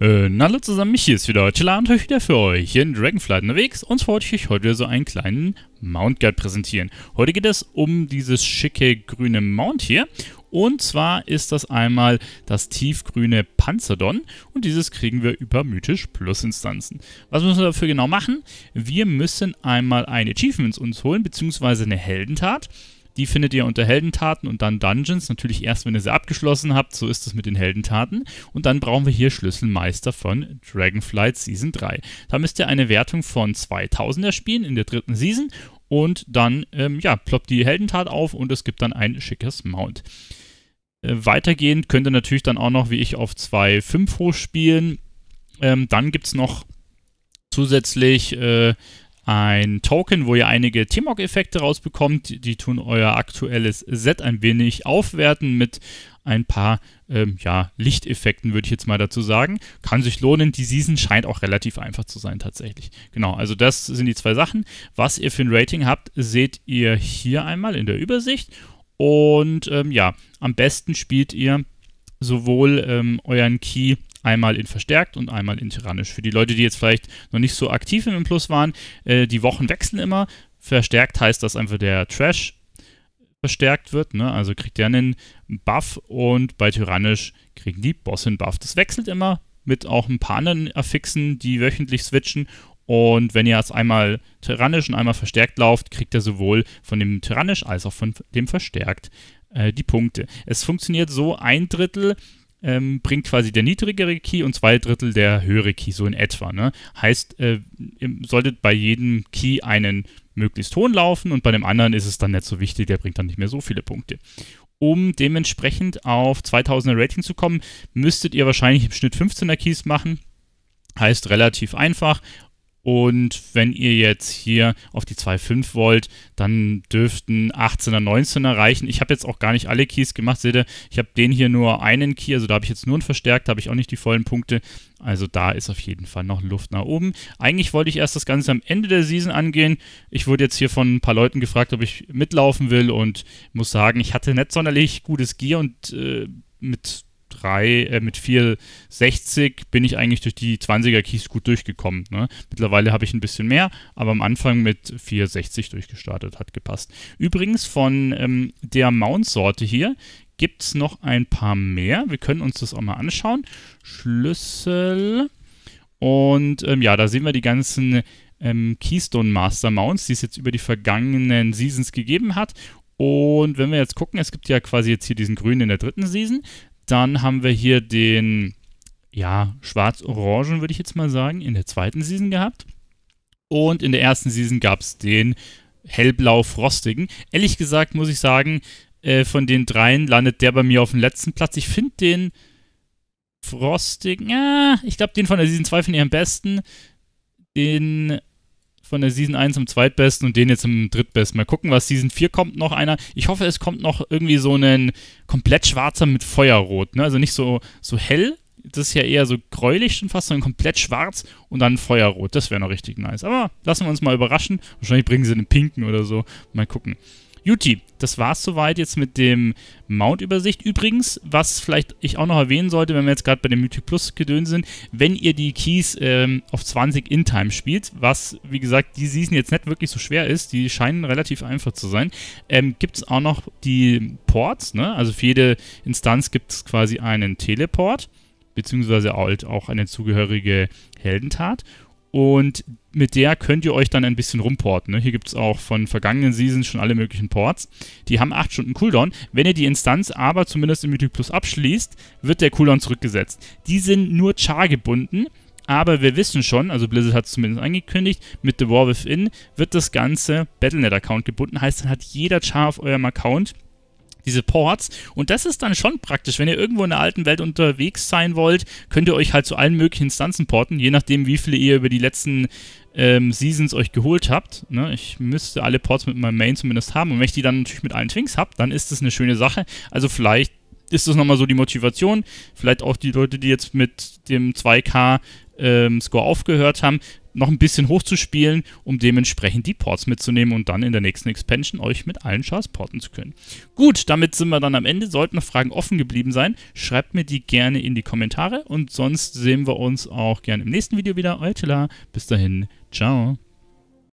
Äh, hallo zusammen, mich hier ist wieder heute und euch wieder für euch hier in Dragonflight unterwegs und wollte ich euch heute wieder so einen kleinen Mount Guide präsentieren. Heute geht es um dieses schicke grüne Mount hier und zwar ist das einmal das tiefgrüne Panzerdon und dieses kriegen wir über mythisch Plus Instanzen. Was müssen wir dafür genau machen? Wir müssen einmal ein Achievement uns holen, beziehungsweise eine Heldentat die findet ihr unter Heldentaten und dann Dungeons. Natürlich erst, wenn ihr sie abgeschlossen habt. So ist es mit den Heldentaten. Und dann brauchen wir hier Schlüsselmeister von Dragonflight Season 3. Da müsst ihr eine Wertung von 2000er spielen in der dritten Season. Und dann ähm, ja, ploppt die Heldentat auf und es gibt dann ein schickes Mount. Äh, weitergehend könnt ihr natürlich dann auch noch, wie ich, auf 2.5 hochspielen. Ähm, dann gibt es noch zusätzlich äh, ein Token, wo ihr einige timok effekte rausbekommt. Die tun euer aktuelles Set ein wenig aufwerten mit ein paar ähm, ja, Lichteffekten, würde ich jetzt mal dazu sagen. Kann sich lohnen. Die Season scheint auch relativ einfach zu sein, tatsächlich. Genau, also das sind die zwei Sachen. Was ihr für ein Rating habt, seht ihr hier einmal in der Übersicht. Und ähm, ja, am besten spielt ihr sowohl ähm, euren Key Einmal in verstärkt und einmal in tyrannisch. Für die Leute, die jetzt vielleicht noch nicht so aktiv im Plus waren, äh, die Wochen wechseln immer. Verstärkt heißt, dass einfach der Trash verstärkt wird, ne? also kriegt der einen Buff und bei tyrannisch kriegen die Boss einen Buff. Das wechselt immer mit auch ein paar anderen Affixen, die wöchentlich switchen und wenn ihr jetzt einmal tyrannisch und einmal verstärkt lauft, kriegt ihr sowohl von dem tyrannisch als auch von dem verstärkt äh, die Punkte. Es funktioniert so, ein Drittel ähm, bringt quasi der niedrigere Key und zwei Drittel der höhere Key, so in etwa. Ne? Heißt, äh, ihr solltet bei jedem Key einen möglichst hohen laufen und bei dem anderen ist es dann nicht so wichtig, der bringt dann nicht mehr so viele Punkte. Um dementsprechend auf 2000er Rating zu kommen, müsstet ihr wahrscheinlich im Schnitt 15er Keys machen. Heißt relativ einfach. Und wenn ihr jetzt hier auf die 2.5 wollt, dann dürften 18er, 19er reichen. Ich habe jetzt auch gar nicht alle Keys gemacht. Seht ihr, ich habe den hier nur einen Key, also da habe ich jetzt nur einen verstärkt, da habe ich auch nicht die vollen Punkte. Also da ist auf jeden Fall noch Luft nach oben. Eigentlich wollte ich erst das Ganze am Ende der Season angehen. Ich wurde jetzt hier von ein paar Leuten gefragt, ob ich mitlaufen will und muss sagen, ich hatte nicht sonderlich gutes Gear und äh, mit drei, äh, mit 4,60 bin ich eigentlich durch die 20er Keys gut durchgekommen. Ne? Mittlerweile habe ich ein bisschen mehr, aber am Anfang mit 4,60 durchgestartet, hat gepasst. Übrigens von ähm, der Mount-Sorte hier gibt es noch ein paar mehr. Wir können uns das auch mal anschauen. Schlüssel. Und ähm, ja, da sehen wir die ganzen ähm, Keystone Master Mounts, die es jetzt über die vergangenen Seasons gegeben hat. Und wenn wir jetzt gucken, es gibt ja quasi jetzt hier diesen grünen in der dritten Season. Dann haben wir hier den, ja, schwarz-orangen, würde ich jetzt mal sagen, in der zweiten Season gehabt. Und in der ersten Season gab es den hellblau-frostigen. Ehrlich gesagt muss ich sagen, äh, von den dreien landet der bei mir auf dem letzten Platz. Ich finde den frostigen, ja, äh, ich glaube, den von der Season 2 finde ich am besten. Den von der Season 1 im zweitbesten und den jetzt im drittbesten. Mal gucken, was Season 4 kommt noch einer. Ich hoffe, es kommt noch irgendwie so ein komplett schwarzer mit Feuerrot. Ne? Also nicht so, so hell, das ist ja eher so gräulich schon fast, sondern komplett schwarz und dann Feuerrot. Das wäre noch richtig nice. Aber lassen wir uns mal überraschen. Wahrscheinlich bringen sie einen pinken oder so. Mal gucken. Juti, das war's soweit jetzt mit dem Mount-Übersicht. Übrigens, was vielleicht ich auch noch erwähnen sollte, wenn wir jetzt gerade bei dem Mythic Plus gedön sind, wenn ihr die Keys ähm, auf 20 in Time spielt, was wie gesagt die Season jetzt nicht wirklich so schwer ist, die scheinen relativ einfach zu sein, ähm, gibt es auch noch die Ports, ne? Also für jede Instanz gibt es quasi einen Teleport, beziehungsweise auch eine zugehörige Heldentat. Und mit der könnt ihr euch dann ein bisschen rumporten. Ne? Hier gibt es auch von vergangenen Seasons schon alle möglichen Ports. Die haben 8 Stunden Cooldown. Wenn ihr die Instanz aber zumindest im Mythic Plus abschließt, wird der Cooldown zurückgesetzt. Die sind nur char gebunden. Aber wir wissen schon, also Blizzard hat es zumindest angekündigt, mit The War Within wird das ganze Battlenet-Account gebunden. Heißt, dann hat jeder Char auf eurem Account diese Ports. Und das ist dann schon praktisch. Wenn ihr irgendwo in der alten Welt unterwegs sein wollt, könnt ihr euch halt zu allen möglichen Instanzen porten, je nachdem, wie viele ihr über die letzten ähm, Seasons euch geholt habt. Ne? Ich müsste alle Ports mit meinem Main zumindest haben. Und wenn ich die dann natürlich mit allen Twinks habe, dann ist das eine schöne Sache. Also vielleicht ist das nochmal so die Motivation. Vielleicht auch die Leute, die jetzt mit dem 2K ähm, Score aufgehört haben, noch ein bisschen hochzuspielen, um dementsprechend die Ports mitzunehmen und dann in der nächsten Expansion euch mit allen Chars porten zu können. Gut, damit sind wir dann am Ende. Sollten noch Fragen offen geblieben sein, schreibt mir die gerne in die Kommentare und sonst sehen wir uns auch gerne im nächsten Video wieder. Euer Tila, bis dahin, ciao.